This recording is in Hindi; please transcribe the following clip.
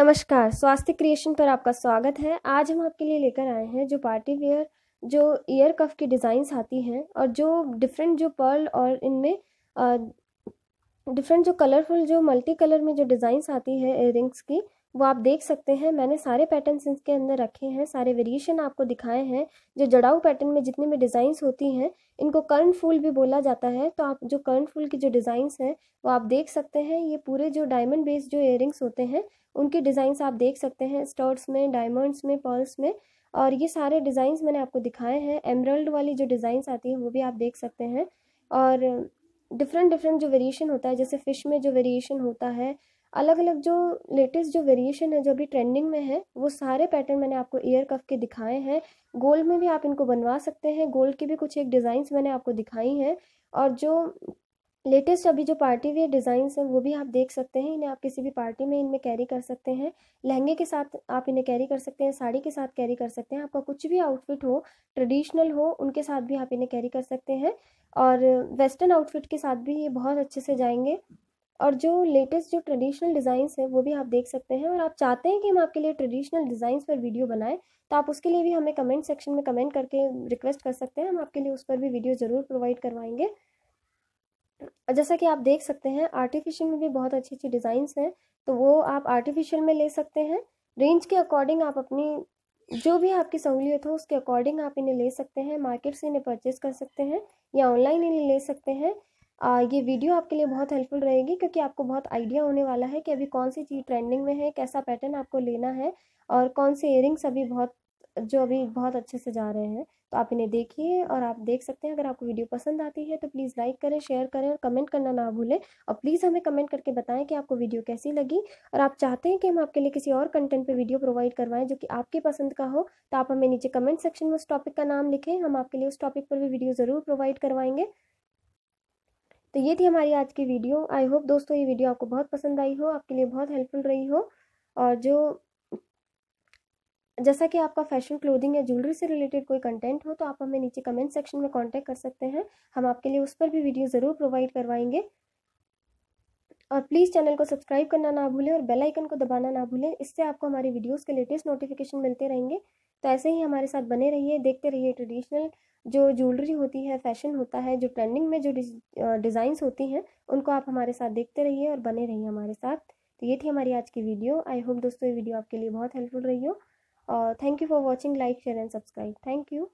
नमस्कार स्वास्थ्य क्रिएशन पर आपका स्वागत है आज हम आपके लिए लेकर आए हैं जो पार्टी वेयर जो ईयर कफ की डिज़ाइंस आती हैं और जो डिफरेंट जो पर्ल और इनमें डिफरेंट जो कलरफुल जो मल्टी कलर में जो डिज़ाइंस आती है इयरिंग्स eh, की वो आप देख सकते हैं मैंने सारे पैटर्न्स इसके अंदर रखे हैं सारे वेरिएशन आपको दिखाए हैं जो जड़ाऊ पैटर्न में जितनी भी डिज़ाइंस होती हैं इनको कर्न फूल भी बोला जाता है तो आप जो कर्न फूल की जो डिज़ाइंस हैं वो आप देख सकते हैं ये पूरे जो डायमंड बेस्ड जो इयरिंग्स होते हैं उनके डिज़ाइंस आप देख सकते हैं स्टर्ट्स में डायमंड्स में पर्ल्स में और ये सारे डिज़ाइंस मैंने आपको दिखाए हैं एमरल्ड वाली जो डिज़ाइंस आती हैं वो भी आप देख सकते हैं और डिफरेंट डिफरेंट जो वेरिएशन होता है जैसे फ़िश में जो वेरिएशन होता है अलग अलग जो लेटेस्ट जो वेरिएशन है जो अभी ट्रेंडिंग में है वो सारे पैटर्न मैंने आपको ईयर कफ के दिखाए हैं गोल्ड में भी आप इनको बनवा सकते हैं गोल्ड की भी कुछ एक डिज़ाइंस मैंने आपको दिखाई हैं और जो लेटेस्ट अभी जो पार्टी वेयर डिज़ाइंस हैं वो भी आप देख सकते हैं इन्हें आप किसी भी पार्टी में इनमें कैरी कर सकते हैं लहंगे के साथ आप इन्हें कैरी कर सकते हैं साड़ी के साथ कैरी कर सकते हैं आपका कुछ भी आउटफिट हो ट्रेडिशनल हो उनके साथ भी आप इन्हें कैरी कर सकते हैं और वेस्टर्न आउटफिट के साथ भी ये बहुत अच्छे से जाएंगे और जो लेटेस्ट जो ट्रेडिशनल डिज़ाइंस हैं वो भी आप देख सकते हैं और आप चाहते हैं कि हम आपके लिए ट्रेडिशनल डिज़ाइंस पर वीडियो बनाएं तो आप उसके लिए भी हमें कमेंट सेक्शन में कमेंट करके रिक्वेस्ट कर सकते हैं हम आपके लिए उस पर भी वीडियो ज़रूर प्रोवाइड करवाएंगे और जैसा कि आप देख सकते हैं आर्टिफिशियल में भी बहुत अच्छी अच्छी डिज़ाइंस हैं तो वो आप आर्टिफिशियल में ले सकते हैं रेंज के अकॉर्डिंग आप अपनी जो भी आपकी सहूलियत हो उसके अकॉर्डिंग आप इन्हें ले सकते हैं मार्केट से इन्हें परचेज कर सकते हैं या ऑनलाइन इन्हें ले सकते हैं आ, ये वीडियो आपके लिए बहुत हेल्पफुल रहेगी क्योंकि आपको बहुत आइडिया होने वाला है कि अभी कौन सी चीज़ ट्रेंडिंग में है कैसा पैटर्न आपको लेना है और कौन से इयरिंग्स अभी बहुत जो अभी बहुत अच्छे से जा रहे हैं तो आप इन्हें देखिए और आप देख सकते हैं अगर आपको वीडियो पसंद आती है तो प्लीज़ लाइक करें शेयर करें और कमेंट करना ना भूलें और प्लीज़ हमें कमेंट करके बताएं कि आपको वीडियो कैसी लगी और आप चाहते हैं कि हम आपके लिए किसी और कंटेंट पर वीडियो प्रोवाइड करवाएं जो कि आपके पसंद का हो तो आप हमें नीचे कमेंट सेक्शन में उस टॉपिक का नाम लिखें हम आपके लिए उस टॉपिक पर भी वीडियो ज़रूर प्रोवाइड करवाएंगे तो ये थी हमारी आज की वीडियो आई होप दोस्तों ये वीडियो आपको बहुत पसंद आई हो आपके लिए बहुत हेल्पफुल रही हो और जो जैसा कि आपका फैशन क्लोथिंग या ज्वेलरी से रिलेटेड कोई कंटेंट हो तो आप हमें नीचे कमेंट सेक्शन में कांटेक्ट कर सकते हैं हम आपके लिए उस पर भी वीडियो ज़रूर प्रोवाइड करवाएंगे और प्लीज़ चैनल को सब्सक्राइब करना ना भूलें और बेल आइकन को दबाना ना भूलें इससे आपको हमारी वीडियोस के लेटेस्ट नोटिफिकेशन मिलते रहेंगे तो ऐसे ही हमारे साथ बने रहिए देखते रहिए ट्रेडिशनल जो ज्वेलरी होती है फैशन होता है जो ट्रेंडिंग में जो डिज़ाइंस होती हैं उनको आप हमारे साथ देखते रहिए और बने रहिए हमारे साथ तो ये थी हमारी आज की वीडियो आई होप दोस्तों ये वीडियो आपके लिए बहुत हेल्पफुल रही हो Uh, thank you for watching like share and subscribe thank you